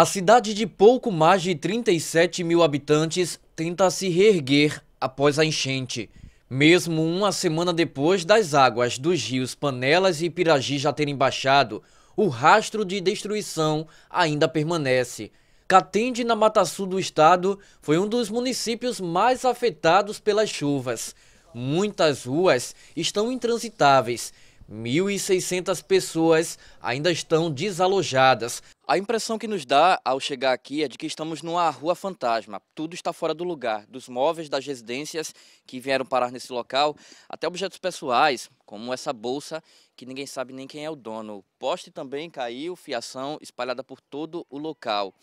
A cidade de pouco mais de 37 mil habitantes tenta se reerguer após a enchente. Mesmo uma semana depois das águas dos rios Panelas e Piragi já terem baixado, o rastro de destruição ainda permanece. Catende, na Mata Sul do estado, foi um dos municípios mais afetados pelas chuvas. Muitas ruas estão intransitáveis 1.600 pessoas ainda estão desalojadas. A impressão que nos dá ao chegar aqui é de que estamos numa rua fantasma. Tudo está fora do lugar, dos móveis das residências que vieram parar nesse local, até objetos pessoais, como essa bolsa que ninguém sabe nem quem é o dono. O poste também caiu, fiação espalhada por todo o local.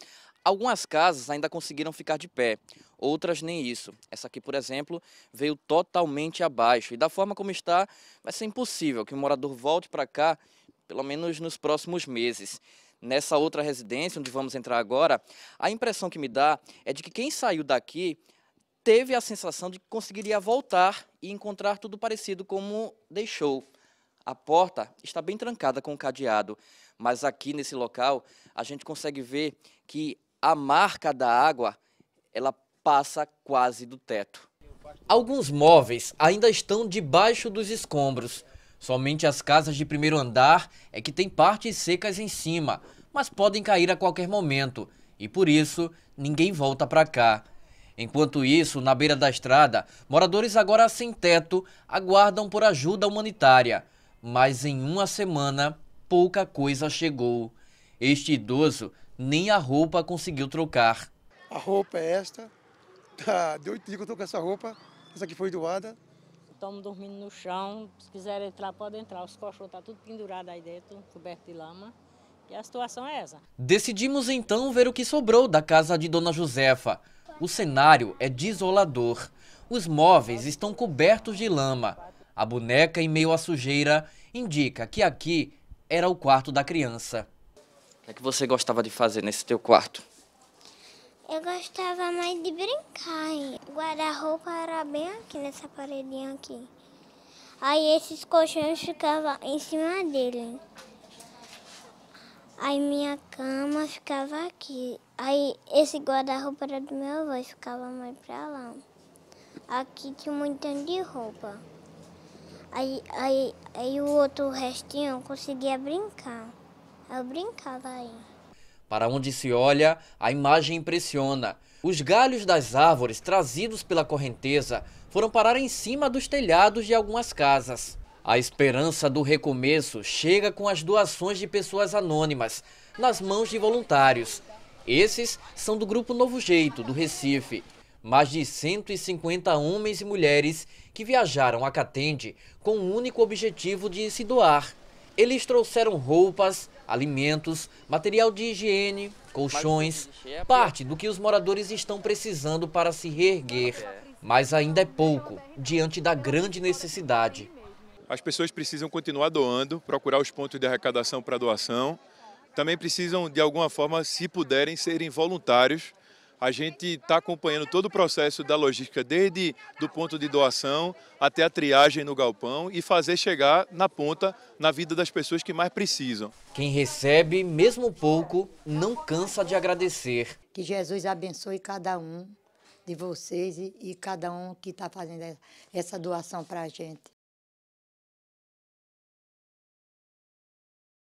Algumas casas ainda conseguiram ficar de pé outras nem isso. Essa aqui, por exemplo, veio totalmente abaixo e da forma como está, vai ser impossível que o um morador volte para cá, pelo menos nos próximos meses. Nessa outra residência, onde vamos entrar agora, a impressão que me dá é de que quem saiu daqui teve a sensação de que conseguiria voltar e encontrar tudo parecido como deixou. A porta está bem trancada com um cadeado, mas aqui nesse local a gente consegue ver que a marca da água ela passa quase do teto. Alguns móveis ainda estão debaixo dos escombros. Somente as casas de primeiro andar é que tem partes secas em cima, mas podem cair a qualquer momento e por isso ninguém volta para cá. Enquanto isso, na beira da estrada, moradores agora sem teto aguardam por ajuda humanitária. Mas em uma semana, pouca coisa chegou. Este idoso nem a roupa conseguiu trocar. A roupa é esta, Tá, de oito dias que eu estou com essa roupa, essa aqui foi doada. Estamos dormindo no chão, se quiser entrar, pode entrar. Os colchões estão tá tudo pendurados aí dentro, coberto de lama. E a situação é essa. Decidimos então ver o que sobrou da casa de Dona Josefa. O cenário é desolador. Os móveis estão cobertos de lama. A boneca em meio à sujeira indica que aqui era o quarto da criança. O que, é que você gostava de fazer nesse teu quarto? Eu gostava mais de brincar. Guarda-roupa era bem aqui, nessa paredinha aqui. Aí esses colchões ficavam em cima dele. Aí minha cama ficava aqui. Aí esse guarda-roupa era do meu avô, ficava mais pra lá. Aqui tinha um montão de roupa. Aí, aí, aí o outro restinho eu conseguia brincar. Eu brincava aí. Para onde se olha, a imagem impressiona. Os galhos das árvores trazidos pela correnteza foram parar em cima dos telhados de algumas casas. A esperança do recomeço chega com as doações de pessoas anônimas, nas mãos de voluntários. Esses são do Grupo Novo Jeito, do Recife. Mais de 150 homens e mulheres que viajaram a Catende com o único objetivo de se doar. Eles trouxeram roupas, alimentos, material de higiene, colchões, é parte do que os moradores estão precisando para se reerguer. Mas ainda é pouco, diante da grande necessidade. As pessoas precisam continuar doando, procurar os pontos de arrecadação para doação. Também precisam, de alguma forma, se puderem, serem voluntários a gente está acompanhando todo o processo da logística, desde do ponto de doação até a triagem no galpão e fazer chegar na ponta, na vida das pessoas que mais precisam. Quem recebe, mesmo pouco, não cansa de agradecer. Que Jesus abençoe cada um de vocês e, e cada um que está fazendo essa doação para a gente.